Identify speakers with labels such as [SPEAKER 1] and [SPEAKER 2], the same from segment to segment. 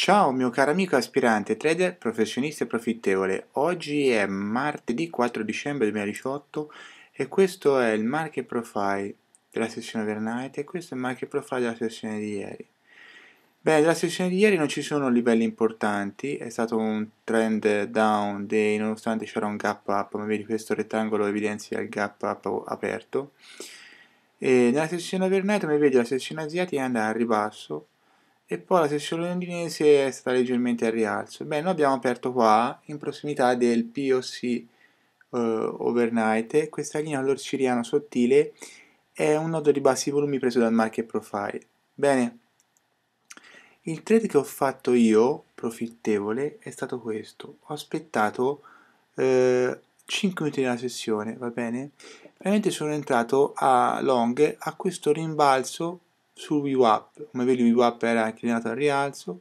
[SPEAKER 1] Ciao mio caro amico aspirante trader, professionista e profittevole, oggi è martedì 4 dicembre 2018 e questo è il market profile della sessione overnight e questo è il market profile della sessione di ieri. Bene, nella sessione di ieri non ci sono livelli importanti, è stato un trend down day nonostante c'era un gap up, ma vedi questo rettangolo evidenzia il gap up aperto. E nella sessione overnight, come vedi, la sessione asiatica è andata a ribasso e poi la sessione londinese è stata leggermente al rialzo. Beh, noi abbiamo aperto qua, in prossimità del POC uh, eh, overnight, questa linea allora ciriano sottile è un nodo di bassi volumi preso dal market profile. Bene, il trade che ho fatto io, profittevole, è stato questo. Ho aspettato eh, 5 minuti nella sessione, va bene? Ovviamente sono entrato a long a questo rimbalzo sul VWAP, come vedi il VWAP era inclinato al rialzo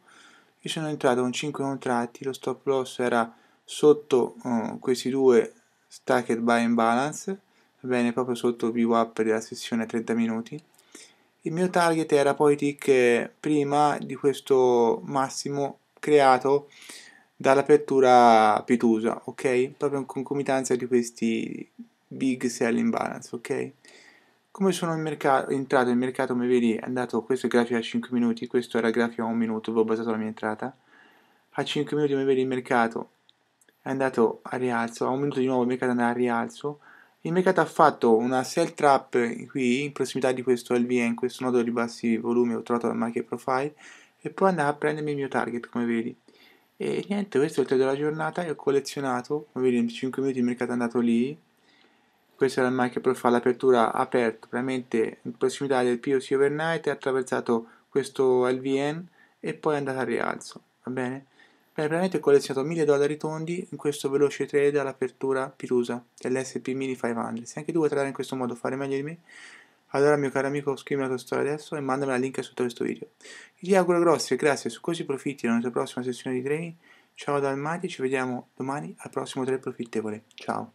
[SPEAKER 1] e sono entrato con 5 contratti, lo stop loss era sotto uh, questi due stacked buy and balance, bene proprio sotto il VWAP della sessione 30 minuti. Il mio target era poi tick eh, prima di questo massimo creato dall'apertura pitusa, ok? Proprio in concomitanza di questi big selling balance, ok? come sono entrato in mercato come vedi è andato questo è grafico a 5 minuti questo era grafico a 1 minuto avevo basato la mia entrata a 5 minuti come vedi il mercato è andato a rialzo a un minuto di nuovo il mercato è andato a rialzo il mercato ha fatto una sell trap qui in prossimità di questo LVN in questo nodo di bassi volumi ho trovato dal market profile e poi andava a prendermi il mio target come vedi e niente questo è il 3 della giornata e ho collezionato come vedi in 5 minuti il mercato è andato lì questo era il macchina per fare l'apertura aperta, veramente in prossimità del POC overnight, ha attraversato questo LVN e poi è andata a rialzo, va bene? Beh, veramente ho collezionato 1000 dollari tondi in questo veloce trade all'apertura pirusa dell'SP Mini 500. Se anche tu vuoi tradare in questo modo, fare meglio di me, allora, mio caro amico, scrivimi la tua storia adesso e mandami la link sotto questo video. Ti auguro grossi e grazie su così profitti nella nostra prossima sessione di training. Ciao dal Mati, ci vediamo domani al prossimo trade profittevole. Ciao!